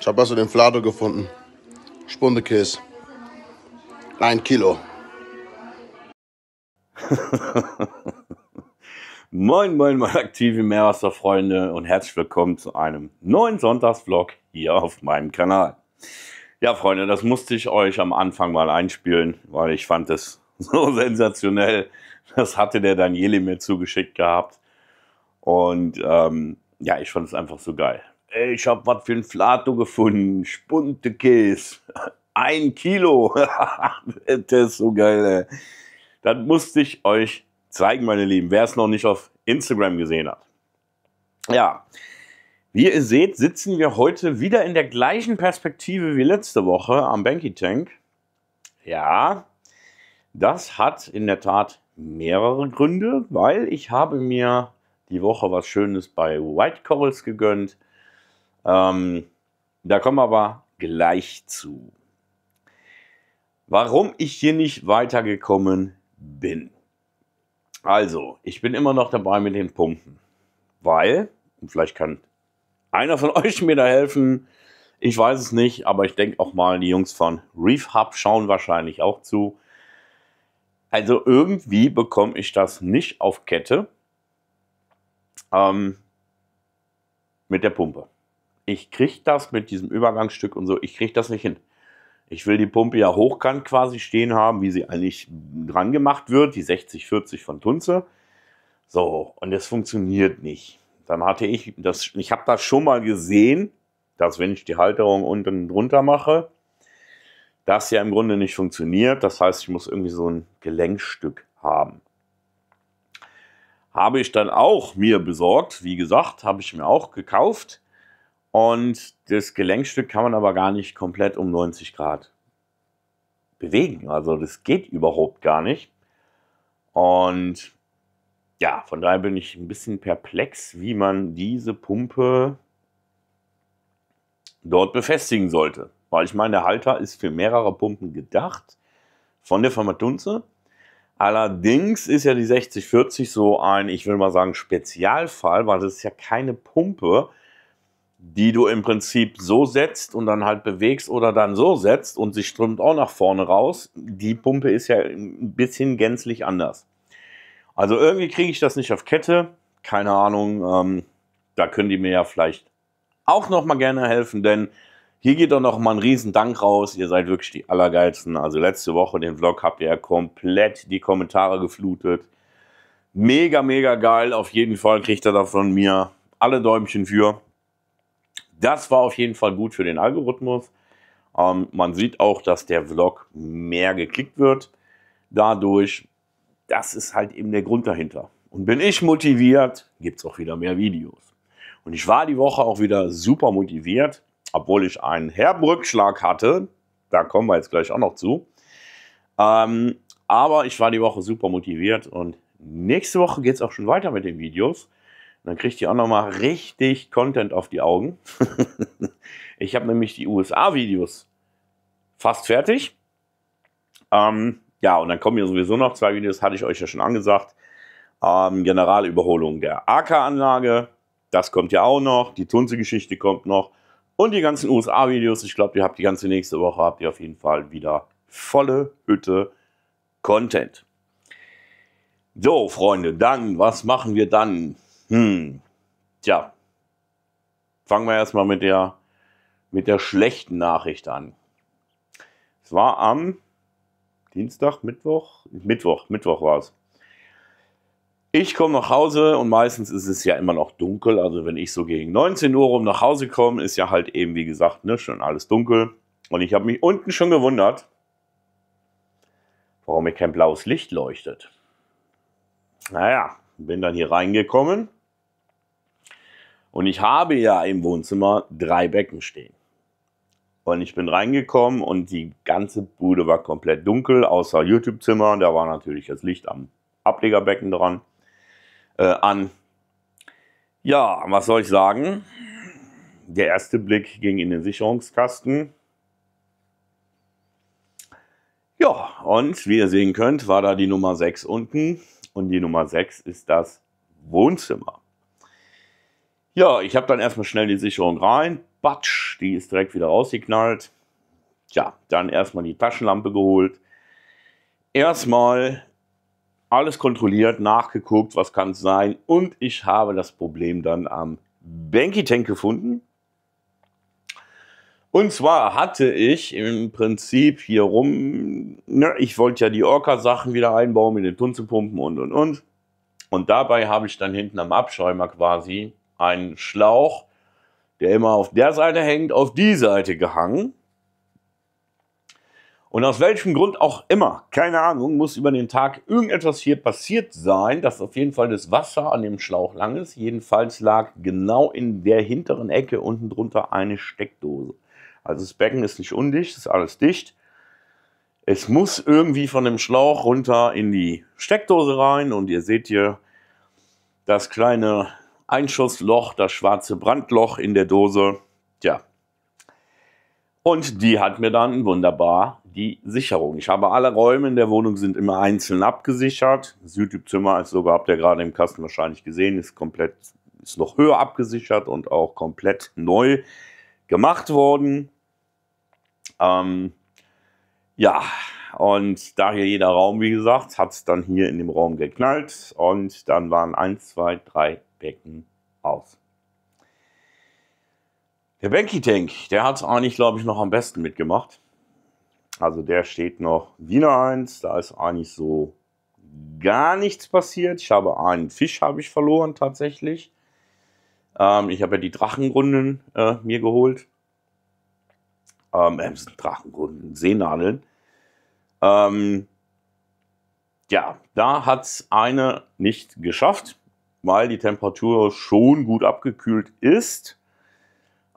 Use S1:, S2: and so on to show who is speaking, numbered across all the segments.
S1: Ich habe also den Flado gefunden. Spundekäse. Ein Kilo. moin, moin, meine aktiven Meerwasserfreunde und herzlich willkommen zu einem neuen Sonntagsvlog hier auf meinem Kanal. Ja, Freunde, das musste ich euch am Anfang mal einspielen, weil ich fand es so sensationell. Das hatte der Daniele mir zugeschickt gehabt. Und ähm, ja, ich fand es einfach so geil ey, ich hab was für ein Flato gefunden, Spunte Käse. ein Kilo. das ist so geil, ey. Das musste ich euch zeigen, meine Lieben, wer es noch nicht auf Instagram gesehen hat. Ja, wie ihr seht, sitzen wir heute wieder in der gleichen Perspektive wie letzte Woche am Banky Tank. Ja, das hat in der Tat mehrere Gründe, weil ich habe mir die Woche was Schönes bei White Corals gegönnt. Ähm, da kommen wir aber gleich zu. Warum ich hier nicht weitergekommen bin. Also, ich bin immer noch dabei mit den Pumpen, weil, und vielleicht kann einer von euch mir da helfen, ich weiß es nicht, aber ich denke auch mal, die Jungs von Reef Hub schauen wahrscheinlich auch zu. Also irgendwie bekomme ich das nicht auf Kette ähm, mit der Pumpe ich kriege das mit diesem Übergangsstück und so, ich kriege das nicht hin. Ich will die Pumpe ja hochkant quasi stehen haben, wie sie eigentlich dran gemacht wird, die 6040 von Tunze. So, und das funktioniert nicht. Dann hatte ich das, ich habe das schon mal gesehen, dass wenn ich die Halterung unten drunter mache, das ja im Grunde nicht funktioniert. Das heißt, ich muss irgendwie so ein Gelenkstück haben. Habe ich dann auch mir besorgt, wie gesagt, habe ich mir auch gekauft und das Gelenkstück kann man aber gar nicht komplett um 90 Grad bewegen. Also das geht überhaupt gar nicht. Und ja, von daher bin ich ein bisschen perplex, wie man diese Pumpe dort befestigen sollte. Weil ich meine, der Halter ist für mehrere Pumpen gedacht von der Firma Dunze. Allerdings ist ja die 6040 so ein, ich will mal sagen, Spezialfall, weil das ist ja keine Pumpe, die du im Prinzip so setzt und dann halt bewegst oder dann so setzt und sie strömt auch nach vorne raus. Die Pumpe ist ja ein bisschen gänzlich anders. Also irgendwie kriege ich das nicht auf Kette. Keine Ahnung. Ähm, da können die mir ja vielleicht auch nochmal gerne helfen, denn hier geht doch nochmal ein riesen Dank raus. Ihr seid wirklich die Allergeilsten. Also letzte Woche den Vlog habt ihr ja komplett die Kommentare geflutet. Mega, mega geil. Auf jeden Fall kriegt ihr da von mir alle Däumchen für. Das war auf jeden Fall gut für den Algorithmus. Ähm, man sieht auch, dass der Vlog mehr geklickt wird. Dadurch, das ist halt eben der Grund dahinter. Und bin ich motiviert, gibt es auch wieder mehr Videos. Und ich war die Woche auch wieder super motiviert, obwohl ich einen herben Rückschlag hatte. Da kommen wir jetzt gleich auch noch zu. Ähm, aber ich war die Woche super motiviert und nächste Woche geht es auch schon weiter mit den Videos dann kriegt ihr auch nochmal richtig Content auf die Augen. ich habe nämlich die USA-Videos fast fertig. Ähm, ja, und dann kommen hier sowieso noch zwei Videos, hatte ich euch ja schon angesagt. Ähm, Generalüberholung der AK-Anlage, das kommt ja auch noch, die Tunze-Geschichte kommt noch und die ganzen USA-Videos. Ich glaube, ihr habt die ganze nächste Woche, habt ihr auf jeden Fall wieder volle Hütte Content. So, Freunde, dann, was machen wir dann? Hm. Tja. Fangen wir erstmal mit der, mit der schlechten Nachricht an. Es war am Dienstag, Mittwoch, Mittwoch, Mittwoch war es. Ich komme nach Hause und meistens ist es ja immer noch dunkel. Also wenn ich so gegen 19 Uhr rum nach Hause komme, ist ja halt eben, wie gesagt, ne, schon alles dunkel. Und ich habe mich unten schon gewundert, warum mir kein blaues Licht leuchtet. Naja, bin dann hier reingekommen und ich habe ja im Wohnzimmer drei Becken stehen. Und ich bin reingekommen und die ganze Bude war komplett dunkel, außer YouTube-Zimmer. Da war natürlich das Licht am Ablegerbecken dran äh, an. Ja, was soll ich sagen? Der erste Blick ging in den Sicherungskasten. Ja, und wie ihr sehen könnt, war da die Nummer 6 unten. Und die Nummer 6 ist das Wohnzimmer. Ja, ich habe dann erstmal schnell die Sicherung rein. Batsch, die ist direkt wieder rausgeknallt. Tja, dann erstmal die Taschenlampe geholt. Erstmal alles kontrolliert, nachgeguckt, was kann es sein. Und ich habe das Problem dann am Banky Tank gefunden. Und zwar hatte ich im Prinzip hier rum, ne, ich wollte ja die Orca-Sachen wieder einbauen mit den Tunzepumpen und und und. Und dabei habe ich dann hinten am Abschäumer quasi einen Schlauch, der immer auf der Seite hängt, auf die Seite gehangen. Und aus welchem Grund auch immer, keine Ahnung, muss über den Tag irgendetwas hier passiert sein, dass auf jeden Fall das Wasser an dem Schlauch lang ist. Jedenfalls lag genau in der hinteren Ecke unten drunter eine Steckdose. Also das Becken ist nicht undicht, ist alles dicht. Es muss irgendwie von dem Schlauch runter in die Steckdose rein und ihr seht hier das kleine Einschussloch, das schwarze Brandloch in der Dose. Tja. Und die hat mir dann wunderbar die Sicherung. Ich habe alle Räume in der Wohnung sind immer einzeln abgesichert. Das YouTube-Zimmer ist sogar, habt ihr gerade im Kasten wahrscheinlich gesehen, ist komplett, ist noch höher abgesichert und auch komplett neu gemacht worden. Ähm, ja, und da hier jeder Raum, wie gesagt, hat es dann hier in dem Raum geknallt. Und dann waren 1, 2, 3, Becken aus. Der Benki Tank, der hat es eigentlich, glaube ich, noch am besten mitgemacht. Also der steht noch Wiener 1, da ist eigentlich so gar nichts passiert. Ich habe einen Fisch habe ich verloren tatsächlich. Ähm, ich habe ja die Drachengrunden äh, mir geholt. Ähm, äh, Drachenrunden, Seenadeln. Ähm, ja, da hat es eine nicht geschafft weil die Temperatur schon gut abgekühlt ist.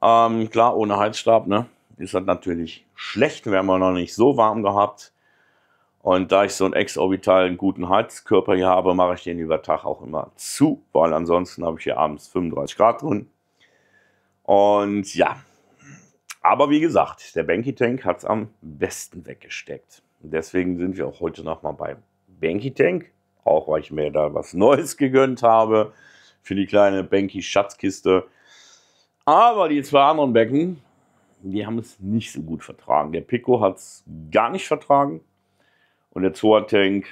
S1: Ähm, klar, ohne Heizstab ne, ist das natürlich schlecht. Wir haben noch nicht so warm gehabt. Und da ich so einen exorbitalen guten Heizkörper hier habe, mache ich den über Tag auch immer zu, weil ansonsten habe ich hier abends 35 Grad drin. Und ja, aber wie gesagt, der Banky Tank hat es am besten weggesteckt. Und deswegen sind wir auch heute nochmal bei Banky Tank auch weil ich mir da was Neues gegönnt habe für die kleine Benki-Schatzkiste. Aber die zwei anderen Becken, die haben es nicht so gut vertragen. Der Pico hat es gar nicht vertragen und der Zoatank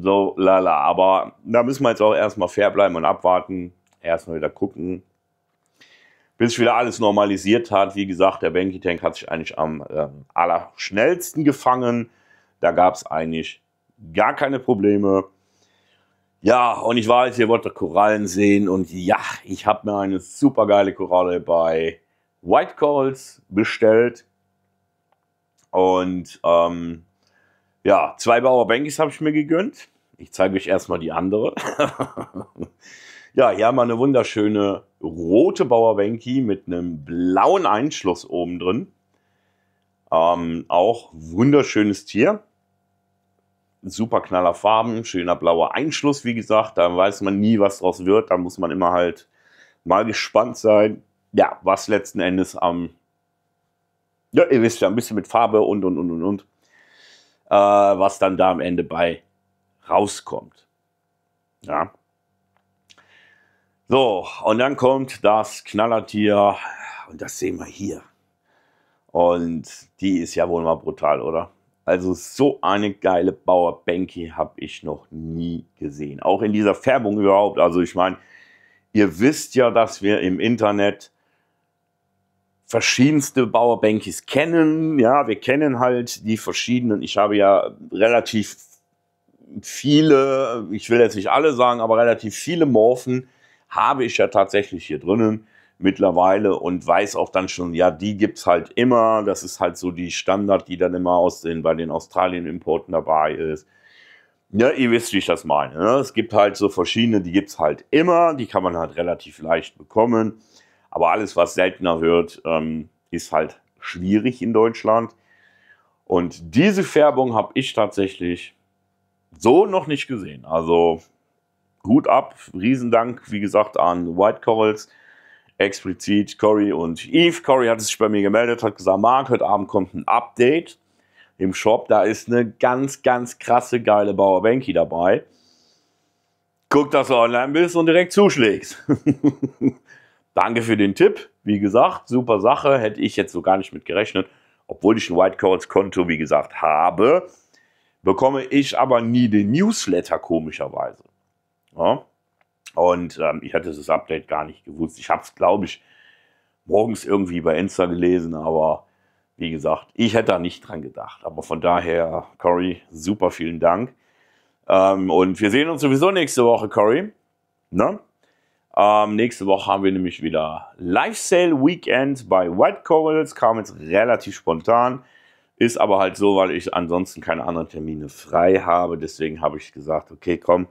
S1: so lala. Aber da müssen wir jetzt auch erstmal fair bleiben und abwarten. Erstmal wieder gucken, bis sich wieder alles normalisiert hat. Wie gesagt, der Banky Tank hat sich eigentlich am äh, allerschnellsten gefangen. Da gab es eigentlich gar keine Probleme. Ja, und ich weiß, ihr wollt Korallen sehen und ja, ich habe mir eine super geile Koralle bei White Corals bestellt. Und ähm, ja, zwei Bauer Bankis habe ich mir gegönnt. Ich zeige euch erstmal die andere. ja, hier haben wir eine wunderschöne rote Bauer Banky mit einem blauen Einschluss oben drin. Ähm, auch wunderschönes Tier super knaller Farben, schöner blauer Einschluss, wie gesagt. Da weiß man nie, was draus wird. Da muss man immer halt mal gespannt sein, ja, was letzten Endes am, ja, ihr wisst ja, ein bisschen mit Farbe und, und, und, und, und, äh, was dann da am Ende bei rauskommt. Ja. So, und dann kommt das Knallertier und das sehen wir hier. Und die ist ja wohl mal brutal, oder? Also so eine geile Bauer Banky habe ich noch nie gesehen. Auch in dieser Färbung überhaupt. Also ich meine, ihr wisst ja, dass wir im Internet verschiedenste Bauer Bankys kennen. Ja, wir kennen halt die verschiedenen. Ich habe ja relativ viele, ich will jetzt nicht alle sagen, aber relativ viele Morphen habe ich ja tatsächlich hier drinnen mittlerweile und weiß auch dann schon, ja, die gibt es halt immer. Das ist halt so die Standard, die dann immer aus den, bei den Australien-Importen dabei ist. Ja, ne, ihr wisst, wie ich das meine. Ne? Es gibt halt so verschiedene, die gibt es halt immer. Die kann man halt relativ leicht bekommen. Aber alles, was seltener wird, ähm, ist halt schwierig in Deutschland. Und diese Färbung habe ich tatsächlich so noch nicht gesehen. Also Hut ab, Riesendank, wie gesagt, an White Corals explizit Cory und Eve. Cory hat sich bei mir gemeldet, hat gesagt, Mark, heute Abend kommt ein Update im Shop. Da ist eine ganz, ganz krasse, geile Bauer Benki dabei. Guck, dass du online bist und direkt zuschlägst. Danke für den Tipp. Wie gesagt, super Sache. Hätte ich jetzt so gar nicht mit gerechnet. Obwohl ich ein White Calls Konto, wie gesagt, habe, bekomme ich aber nie den Newsletter komischerweise. Ja? Und ähm, ich hatte das Update gar nicht gewusst. Ich habe es, glaube ich, morgens irgendwie bei Insta gelesen, aber wie gesagt, ich hätte da nicht dran gedacht. Aber von daher, Cory, super vielen Dank. Ähm, und wir sehen uns sowieso nächste Woche, Cory. Ne? Ähm, nächste Woche haben wir nämlich wieder Live Sale Weekend bei White Corals. Kam jetzt relativ spontan. Ist aber halt so, weil ich ansonsten keine anderen Termine frei habe. Deswegen habe ich gesagt, okay, komm,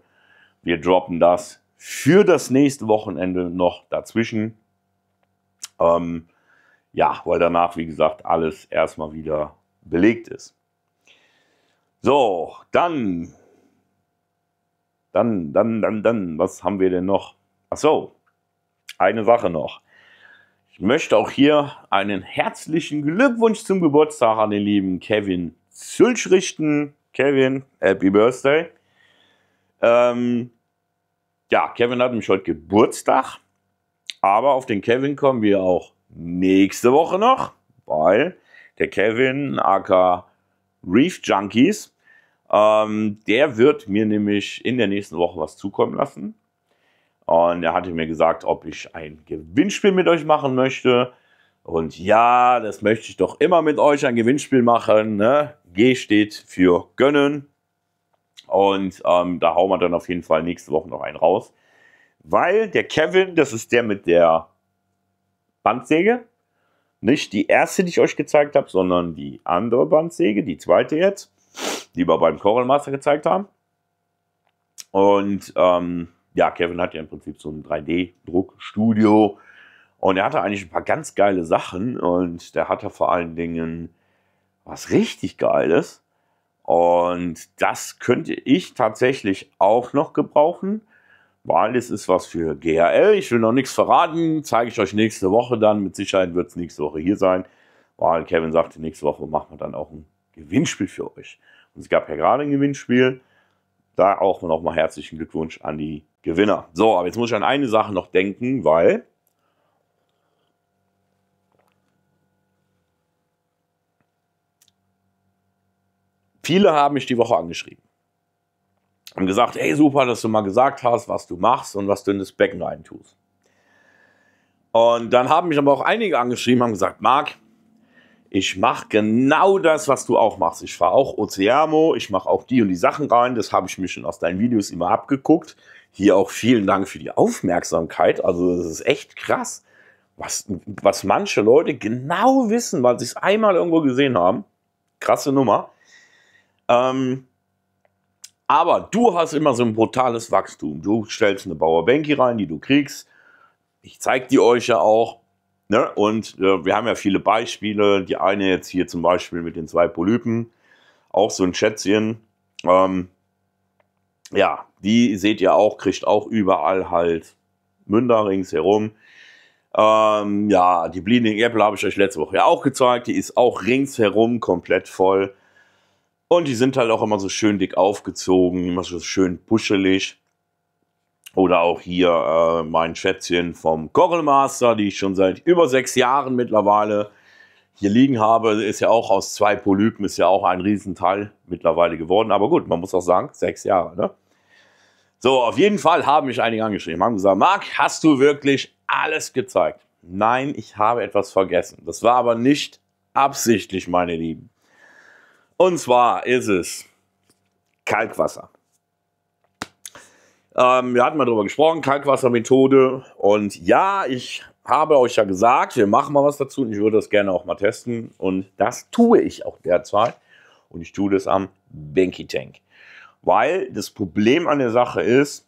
S1: wir droppen das für das nächste Wochenende noch dazwischen. Ähm, ja, weil danach, wie gesagt, alles erstmal wieder belegt ist. So, dann, dann, dann, dann, dann, was haben wir denn noch? Ach so, eine Sache noch. Ich möchte auch hier einen herzlichen Glückwunsch zum Geburtstag an den lieben Kevin Zülsch richten. Kevin, Happy Birthday. Ähm, ja, Kevin hat nämlich heute Geburtstag. Aber auf den Kevin kommen wir auch nächste Woche noch, weil der Kevin, aka Reef Junkies, ähm, der wird mir nämlich in der nächsten Woche was zukommen lassen. Und er hatte mir gesagt, ob ich ein Gewinnspiel mit euch machen möchte. Und ja, das möchte ich doch immer mit euch ein Gewinnspiel machen. Ne? G steht für gönnen. Und ähm, da hauen wir dann auf jeden Fall nächste Woche noch einen raus. Weil der Kevin, das ist der mit der Bandsäge, nicht die erste, die ich euch gezeigt habe, sondern die andere Bandsäge, die zweite jetzt, die wir beim Coral Master gezeigt haben. Und ähm, ja, Kevin hat ja im Prinzip so ein 3D-Druckstudio und er hatte eigentlich ein paar ganz geile Sachen und der hatte vor allen Dingen was richtig Geiles. Und das könnte ich tatsächlich auch noch gebrauchen, weil es ist was für GHL. Ich will noch nichts verraten, zeige ich euch nächste Woche dann. Mit Sicherheit wird es nächste Woche hier sein, weil Kevin sagte, nächste Woche machen wir dann auch ein Gewinnspiel für euch. Und es gab ja gerade ein Gewinnspiel. Da auch nochmal herzlichen Glückwunsch an die Gewinner. So, aber jetzt muss ich an eine Sache noch denken, weil Viele haben mich die Woche angeschrieben. und gesagt, hey super, dass du mal gesagt hast, was du machst und was du in das Becken reintust. Und dann haben mich aber auch einige angeschrieben, und gesagt, Marc, ich mache genau das, was du auch machst. Ich fahre auch Oceamo, ich mache auch die und die Sachen rein. Das habe ich mir schon aus deinen Videos immer abgeguckt. Hier auch vielen Dank für die Aufmerksamkeit. Also das ist echt krass, was, was manche Leute genau wissen, weil sie es einmal irgendwo gesehen haben. Krasse Nummer. Ähm, aber du hast immer so ein brutales Wachstum. Du stellst eine Bauerbanky rein, die du kriegst. Ich zeige die euch ja auch. Ne? Und äh, wir haben ja viele Beispiele. Die eine jetzt hier zum Beispiel mit den zwei Polypen. Auch so ein Schätzchen. Ähm, ja, die seht ihr auch, kriegt auch überall halt Münder ringsherum. Ähm, ja, die Bleeding Apple habe ich euch letzte Woche ja auch gezeigt. Die ist auch ringsherum komplett voll. Und die sind halt auch immer so schön dick aufgezogen, immer so schön puschelig. Oder auch hier äh, mein Schätzchen vom Korrelmaster, die ich schon seit über sechs Jahren mittlerweile hier liegen habe. Ist ja auch aus zwei Polypen, ist ja auch ein Riesenteil mittlerweile geworden. Aber gut, man muss auch sagen, sechs Jahre. Ne? So, auf jeden Fall haben mich einige angeschrieben, haben gesagt, Marc, hast du wirklich alles gezeigt? Nein, ich habe etwas vergessen. Das war aber nicht absichtlich, meine Lieben. Und zwar ist es Kalkwasser. Ähm, wir hatten mal darüber gesprochen, Kalkwassermethode. Und ja, ich habe euch ja gesagt, wir machen mal was dazu und ich würde das gerne auch mal testen. Und das tue ich auch derzeit. Und ich tue das am Banky Tank. Weil das Problem an der Sache ist,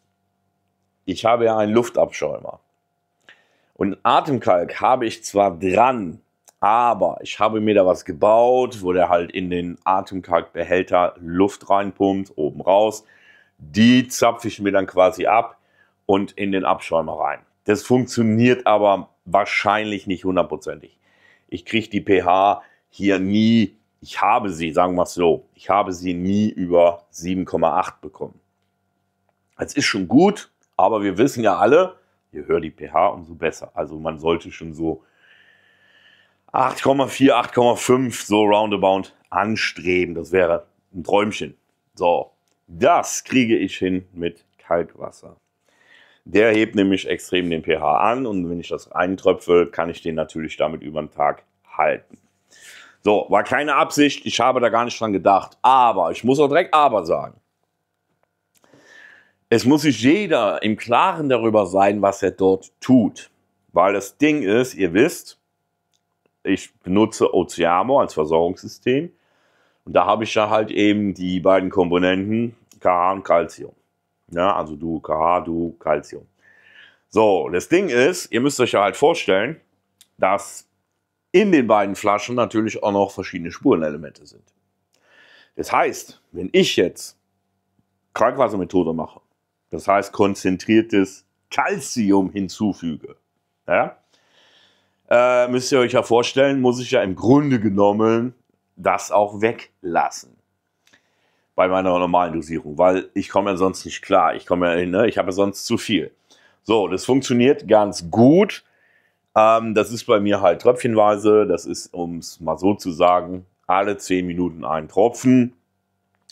S1: ich habe ja einen Luftabschäumer. Und Atemkalk habe ich zwar dran, aber ich habe mir da was gebaut, wo der halt in den Atemkalkbehälter Luft reinpumpt, oben raus. Die zapfe ich mir dann quasi ab und in den Abschäumer rein. Das funktioniert aber wahrscheinlich nicht hundertprozentig. Ich kriege die pH hier nie, ich habe sie, sagen wir es so, ich habe sie nie über 7,8 bekommen. Es ist schon gut, aber wir wissen ja alle, je höher die pH, umso besser. Also man sollte schon so 8,4, 8,5 so roundabout anstreben. Das wäre ein Träumchen. So, das kriege ich hin mit Kalkwasser. Der hebt nämlich extrem den pH an und wenn ich das eintröpfe, kann ich den natürlich damit über den Tag halten. So, war keine Absicht, ich habe da gar nicht dran gedacht. Aber, ich muss auch direkt aber sagen. Es muss sich jeder im Klaren darüber sein, was er dort tut. Weil das Ding ist, ihr wisst, ich benutze Oceamo als Versorgungssystem. Und da habe ich ja halt eben die beiden Komponenten KH und Calcium. Ja, also du KH, du Calcium. So, das Ding ist, ihr müsst euch ja halt vorstellen, dass in den beiden Flaschen natürlich auch noch verschiedene Spurenelemente sind. Das heißt, wenn ich jetzt Kalkwassermethode mache, das heißt konzentriertes Calcium hinzufüge, ja, äh, müsst ihr euch ja vorstellen, muss ich ja im Grunde genommen das auch weglassen bei meiner normalen Dosierung, weil ich komme ja sonst nicht klar. Ich komme ja, ne, ich habe ja sonst zu viel. So, das funktioniert ganz gut. Ähm, das ist bei mir halt tröpfchenweise. Das ist, um es mal so zu sagen, alle 10 Minuten ein Tropfen.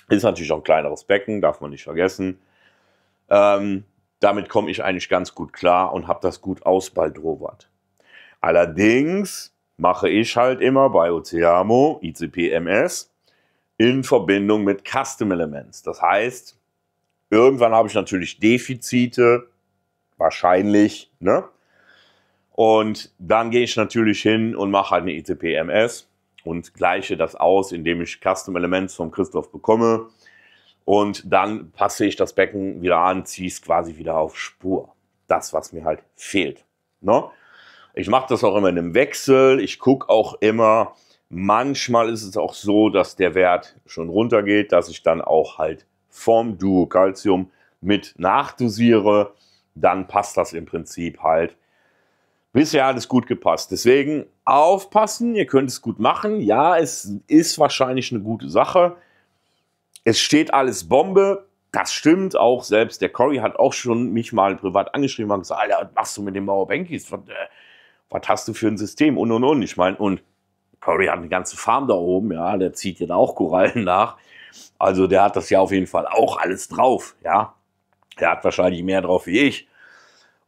S1: Ist natürlich auch ein kleineres Becken, darf man nicht vergessen. Ähm, damit komme ich eigentlich ganz gut klar und habe das gut ausbaldrobert. Allerdings mache ich halt immer bei Oceamo ICP-MS in Verbindung mit Custom Elements. Das heißt, irgendwann habe ich natürlich Defizite, wahrscheinlich, ne? Und dann gehe ich natürlich hin und mache halt eine ICP-MS und gleiche das aus, indem ich Custom Elements vom Christoph bekomme. Und dann passe ich das Becken wieder an, ziehe es quasi wieder auf Spur. Das, was mir halt fehlt. Ne? Ich mache das auch immer in einem Wechsel. Ich gucke auch immer. Manchmal ist es auch so, dass der Wert schon runtergeht, dass ich dann auch halt vom Duo Calcium mit nachdosiere. Dann passt das im Prinzip halt. Bisher hat es gut gepasst. Deswegen aufpassen, ihr könnt es gut machen. Ja, es ist wahrscheinlich eine gute Sache. Es steht alles Bombe. Das stimmt auch. Selbst der Cory hat auch schon mich mal privat angeschrieben und gesagt: Alter, was machst du mit den Mauerbankis? was hast du für ein System und und und. Ich meine, und Curry hat eine ganze Farm da oben, ja, der zieht ja auch Korallen nach. Also der hat das ja auf jeden Fall auch alles drauf, ja. Der hat wahrscheinlich mehr drauf wie ich.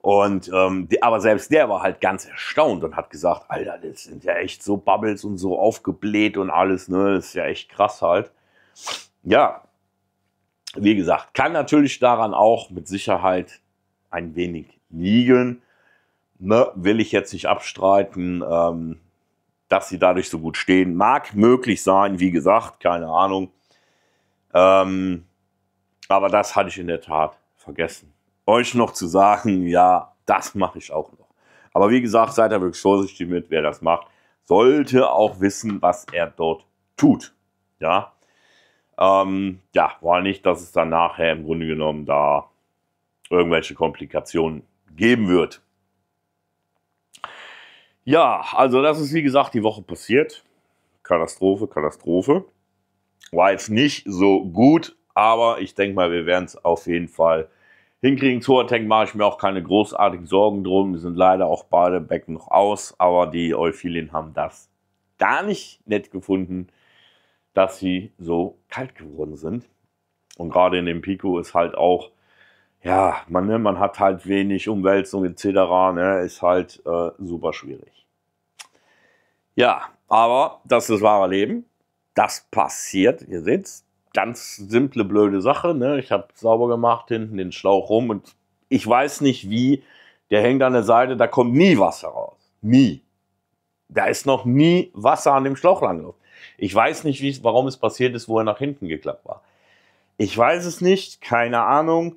S1: Und ähm, die, aber selbst der war halt ganz erstaunt und hat gesagt, Alter, das sind ja echt so Bubbles und so aufgebläht und alles, ne? Das ist ja echt krass halt. Ja, wie gesagt, kann natürlich daran auch mit Sicherheit ein wenig liegen ne, will ich jetzt nicht abstreiten, ähm, dass sie dadurch so gut stehen. Mag möglich sein, wie gesagt, keine Ahnung. Ähm, aber das hatte ich in der Tat vergessen. Euch noch zu sagen, ja, das mache ich auch noch. Aber wie gesagt, seid da wirklich vorsichtig mit, wer das macht, sollte auch wissen, was er dort tut. Ja, ähm, ja, war nicht, dass es dann nachher im Grunde genommen da irgendwelche Komplikationen geben wird. Ja, also das ist wie gesagt die Woche passiert. Katastrophe, Katastrophe. War jetzt nicht so gut, aber ich denke mal, wir werden es auf jeden Fall hinkriegen. Zu Attack mache ich mir auch keine großartigen Sorgen drum. Wir sind leider auch beide Becken noch aus, aber die Euphilien haben das gar nicht nett gefunden, dass sie so kalt geworden sind. Und gerade in dem Pico ist halt auch ja, man, ne, man hat halt wenig Umwälzung etc. Ne, ist halt äh, super schwierig. Ja, aber das ist das wahre Leben. Das passiert, ihr seht es. Ganz simple, blöde Sache. Ne? Ich habe sauber gemacht, hinten den Schlauch rum und ich weiß nicht wie. Der hängt an der Seite, da kommt nie Wasser raus. Nie. Da ist noch nie Wasser an dem Schlauch langgelaufen. Ich weiß nicht, warum es passiert ist, wo er nach hinten geklappt war. Ich weiß es nicht, keine Ahnung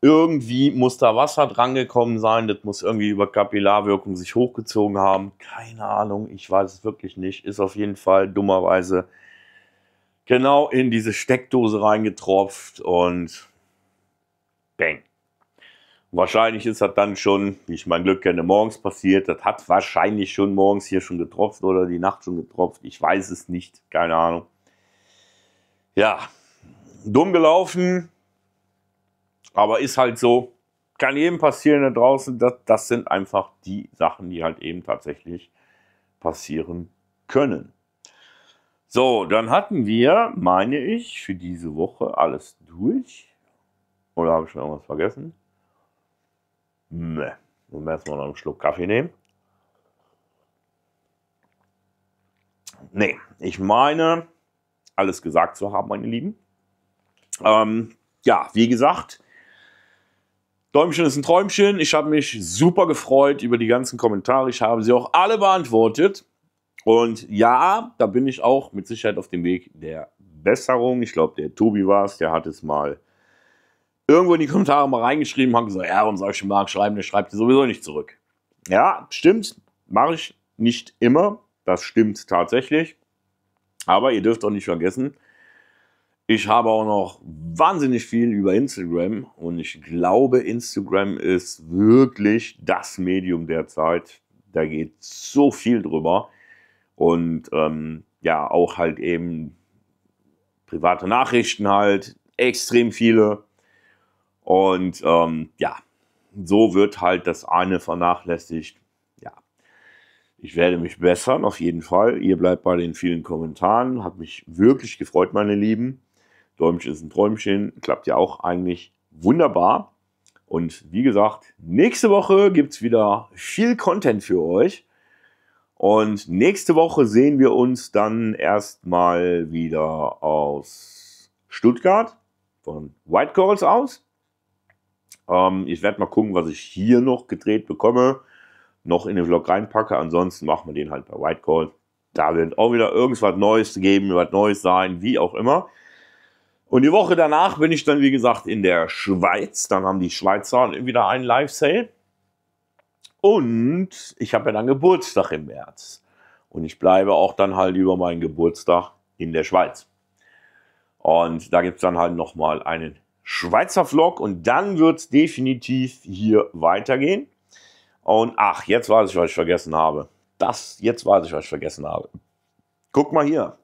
S1: irgendwie muss da Wasser drangekommen sein, das muss irgendwie über Kapillarwirkung sich hochgezogen haben. Keine Ahnung, ich weiß es wirklich nicht. Ist auf jeden Fall dummerweise genau in diese Steckdose reingetropft und bang. Wahrscheinlich ist das dann schon, wie ich mein Glück kenne, morgens passiert. Das hat wahrscheinlich schon morgens hier schon getropft oder die Nacht schon getropft. Ich weiß es nicht, keine Ahnung. Ja, dumm gelaufen, aber ist halt so, kann eben passieren da draußen. Das, das sind einfach die Sachen, die halt eben tatsächlich passieren können. So, dann hatten wir, meine ich, für diese Woche alles durch. Oder habe ich schon irgendwas vergessen? Ne. Dann werden noch einen Schluck Kaffee nehmen. Ne, ich meine, alles gesagt zu haben, meine Lieben. Ähm, ja, wie gesagt, Däumchen ist ein Träumchen. Ich habe mich super gefreut über die ganzen Kommentare. Ich habe sie auch alle beantwortet. Und ja, da bin ich auch mit Sicherheit auf dem Weg der Besserung. Ich glaube, der Tobi war es, der hat es mal irgendwo in die Kommentare mal reingeschrieben und gesagt, ja, warum soll ich dem Marc schreiben? Der schreibt sowieso nicht zurück. Ja, stimmt, mache ich nicht immer. Das stimmt tatsächlich. Aber ihr dürft auch nicht vergessen, ich habe auch noch wahnsinnig viel über Instagram und ich glaube, Instagram ist wirklich das Medium der Zeit. Da geht so viel drüber und ähm, ja, auch halt eben private Nachrichten halt, extrem viele. Und ähm, ja, so wird halt das eine vernachlässigt. Ja, ich werde mich bessern, auf jeden Fall. Ihr bleibt bei den vielen Kommentaren. Hat mich wirklich gefreut, meine Lieben. Däumchen ist ein Träumchen, klappt ja auch eigentlich wunderbar. Und wie gesagt, nächste Woche gibt es wieder viel Content für euch. Und nächste Woche sehen wir uns dann erstmal wieder aus Stuttgart, von White Calls aus. Ähm, ich werde mal gucken, was ich hier noch gedreht bekomme, noch in den Vlog reinpacke. Ansonsten machen wir den halt bei White Calls. Da wird auch wieder irgendwas Neues geben, was Neues sein, wie auch immer. Und die Woche danach bin ich dann, wie gesagt, in der Schweiz. Dann haben die Schweizer wieder einen Live-Sale. Und ich habe ja dann Geburtstag im März. Und ich bleibe auch dann halt über meinen Geburtstag in der Schweiz. Und da gibt es dann halt nochmal einen Schweizer Vlog. Und dann wird es definitiv hier weitergehen. Und ach, jetzt weiß ich, was ich vergessen habe. Das, jetzt weiß ich, was ich vergessen habe. Guck mal hier.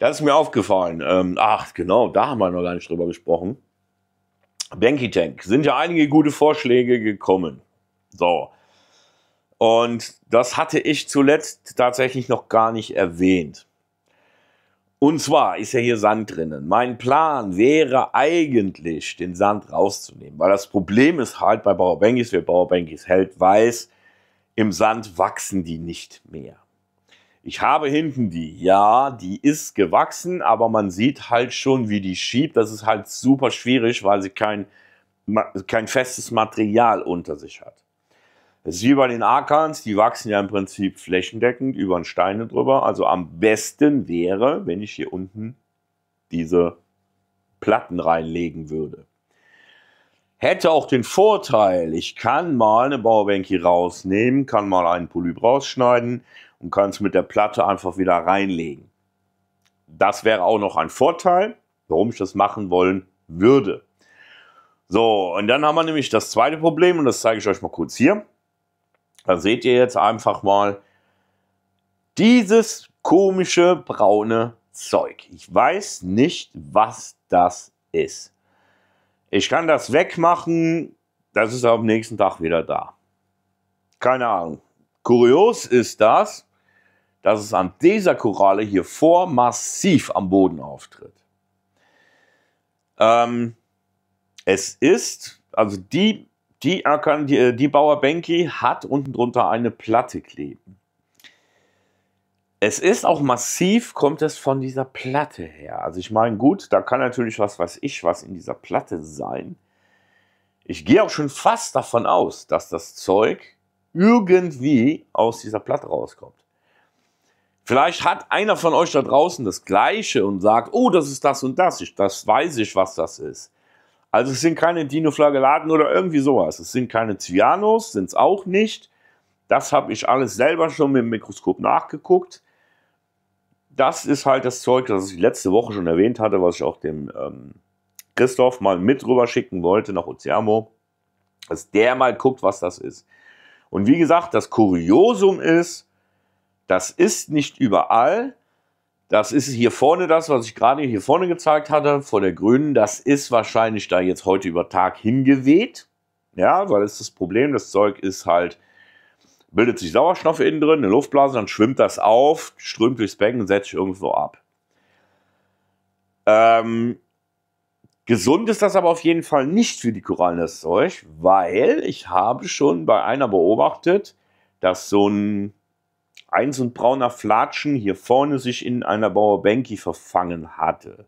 S1: Das ist mir aufgefallen. Ähm, ach, genau, da haben wir noch gar nicht drüber gesprochen. Banky Tank sind ja einige gute Vorschläge gekommen. So. Und das hatte ich zuletzt tatsächlich noch gar nicht erwähnt. Und zwar ist ja hier Sand drinnen. Mein Plan wäre eigentlich, den Sand rauszunehmen, weil das Problem ist halt bei Bauer Bankys, wer Bauer Bankys hält, weiß, im Sand wachsen die nicht mehr. Ich habe hinten die, ja, die ist gewachsen, aber man sieht halt schon, wie die schiebt. Das ist halt super schwierig, weil sie kein, kein festes Material unter sich hat. Das ist wie bei den Akans, die wachsen ja im Prinzip flächendeckend über den Steine drüber. Also am besten wäre, wenn ich hier unten diese Platten reinlegen würde. Hätte auch den Vorteil, ich kann mal eine Bauerbank hier rausnehmen, kann mal einen Polyp rausschneiden und kann es mit der Platte einfach wieder reinlegen. Das wäre auch noch ein Vorteil, warum ich das machen wollen würde. So, und dann haben wir nämlich das zweite Problem und das zeige ich euch mal kurz hier. Da seht ihr jetzt einfach mal dieses komische braune Zeug. Ich weiß nicht, was das ist. Ich kann das wegmachen, das ist am nächsten Tag wieder da. Keine Ahnung. Kurios ist das, dass es an dieser Koralle hier vor massiv am Boden auftritt. Ähm, es ist, also die, die, die, die Bauer Benki hat unten drunter eine Platte kleben. Es ist auch massiv, kommt es von dieser Platte her. Also ich meine, gut, da kann natürlich was weiß ich, was in dieser Platte sein. Ich gehe auch schon fast davon aus, dass das Zeug irgendwie aus dieser Platte rauskommt. Vielleicht hat einer von euch da draußen das Gleiche und sagt, oh, das ist das und das, ich, das weiß ich, was das ist. Also es sind keine Dinoflagellaten oder irgendwie sowas. Es sind keine Cyanos, sind es auch nicht. Das habe ich alles selber schon mit dem Mikroskop nachgeguckt. Das ist halt das Zeug, das ich letzte Woche schon erwähnt hatte, was ich auch dem ähm, Christoph mal mit rüber schicken wollte nach Ozeamo, dass der mal guckt, was das ist. Und wie gesagt, das Kuriosum ist, das ist nicht überall. Das ist hier vorne das, was ich gerade hier vorne gezeigt hatte, vor der grünen. Das ist wahrscheinlich da jetzt heute über Tag hingeweht. Ja, weil das ist das Problem. Das Zeug ist halt, bildet sich Sauerstoff innen drin, eine Luftblase, dann schwimmt das auf, strömt durchs Becken und setzt sich irgendwo ab. Ähm, gesund ist das aber auf jeden Fall nicht für die Korallen, das Zeug, weil ich habe schon bei einer beobachtet, dass so ein eins und brauner Flatschen hier vorne sich in einer Bauer Bauerbänki verfangen hatte.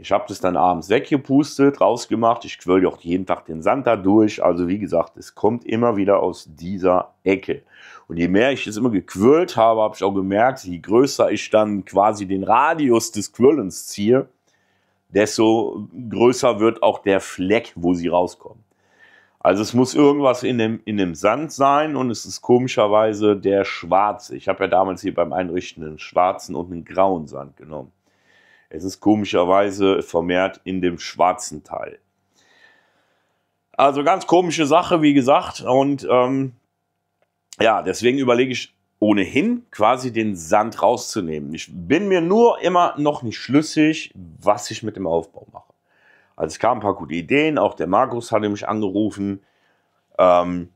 S1: Ich habe das dann abends weggepustet, rausgemacht. Ich quirl auch jeden Tag den Sand da durch. Also wie gesagt, es kommt immer wieder aus dieser Ecke. Und je mehr ich es immer gequirlt habe, habe ich auch gemerkt, je größer ich dann quasi den Radius des Quirlens ziehe, desto größer wird auch der Fleck, wo sie rauskommen. Also es muss irgendwas in dem, in dem Sand sein und es ist komischerweise der schwarze. Ich habe ja damals hier beim Einrichten einen schwarzen und einen grauen Sand genommen. Es ist komischerweise vermehrt in dem schwarzen Teil. Also ganz komische Sache, wie gesagt. Und ähm, ja, deswegen überlege ich ohnehin quasi den Sand rauszunehmen. Ich bin mir nur immer noch nicht schlüssig, was ich mit dem Aufbau mache. Also es kamen ein paar gute Ideen, auch der Markus hatte mich angerufen, ähm,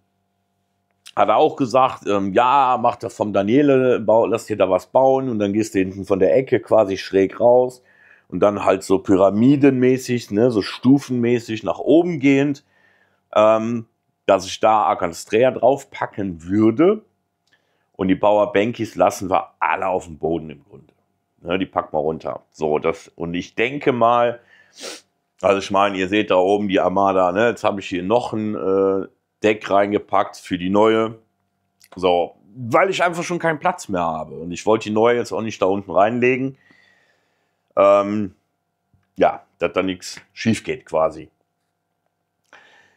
S1: hat er auch gesagt, ähm, ja, mach das vom Daniele, bau, lass dir da was bauen und dann gehst du hinten von der Ecke quasi schräg raus und dann halt so pyramidenmäßig, ne, so stufenmäßig nach oben gehend, ähm, dass ich da Arcanstrea draufpacken würde und die Bauer Bankies lassen wir alle auf dem Boden im Grunde. Ne, die packen wir runter. So, das, und ich denke mal, also ich meine, ihr seht da oben die Armada, ne? jetzt habe ich hier noch ein äh, Deck reingepackt für die neue. So, weil ich einfach schon keinen Platz mehr habe und ich wollte die neue jetzt auch nicht da unten reinlegen. Ähm, ja, dass da nichts schief geht quasi.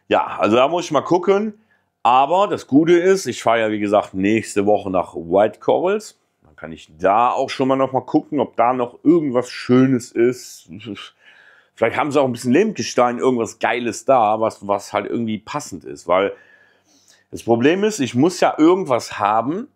S1: Ja, also da muss ich mal gucken. Aber das Gute ist, ich fahre ja wie gesagt nächste Woche nach White Corals. Dann kann ich da auch schon mal nochmal gucken, ob da noch irgendwas Schönes ist. Vielleicht haben sie auch ein bisschen Lehmgestein, irgendwas Geiles da, was, was halt irgendwie passend ist. Weil das Problem ist, ich muss ja irgendwas haben.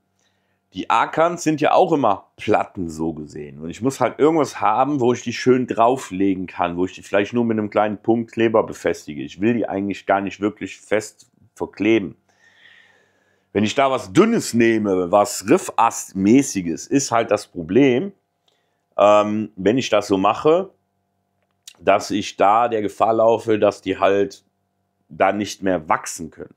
S1: Die Akans sind ja auch immer Platten so gesehen. Und ich muss halt irgendwas haben, wo ich die schön drauflegen kann, wo ich die vielleicht nur mit einem kleinen Punkt Kleber befestige. Ich will die eigentlich gar nicht wirklich fest verkleben. Wenn ich da was Dünnes nehme, was Riffast-mäßiges, ist halt das Problem, ähm, wenn ich das so mache, dass ich da der Gefahr laufe, dass die halt da nicht mehr wachsen können.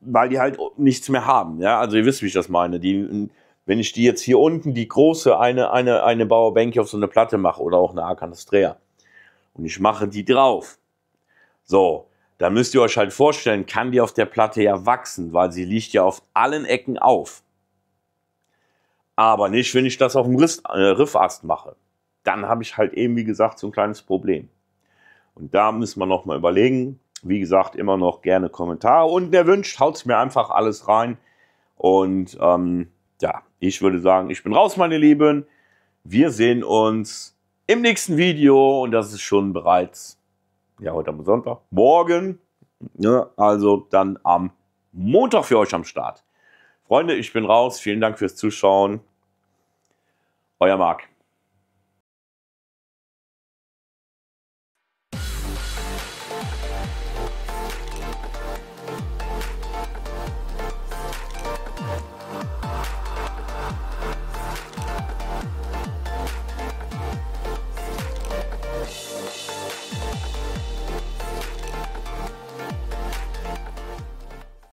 S1: Weil die halt nichts mehr haben. Ja? Also ihr wisst, wie ich das meine. Die, wenn ich die jetzt hier unten, die große, eine, eine, eine Bauerbänke auf so eine Platte mache oder auch eine Arcanastrea und ich mache die drauf. So, dann müsst ihr euch halt vorstellen, kann die auf der Platte ja wachsen, weil sie liegt ja auf allen Ecken auf. Aber nicht, wenn ich das auf dem äh, Riffast mache dann habe ich halt eben, wie gesagt, so ein kleines Problem. Und da müssen wir nochmal überlegen. Wie gesagt, immer noch gerne Kommentare und wer wünscht, haut mir einfach alles rein. Und ähm, ja, ich würde sagen, ich bin raus, meine Lieben. Wir sehen uns im nächsten Video und das ist schon bereits, ja, heute am Sonntag, morgen. Ne? Also dann am Montag für euch am Start. Freunde, ich bin raus. Vielen Dank fürs Zuschauen. Euer Marc.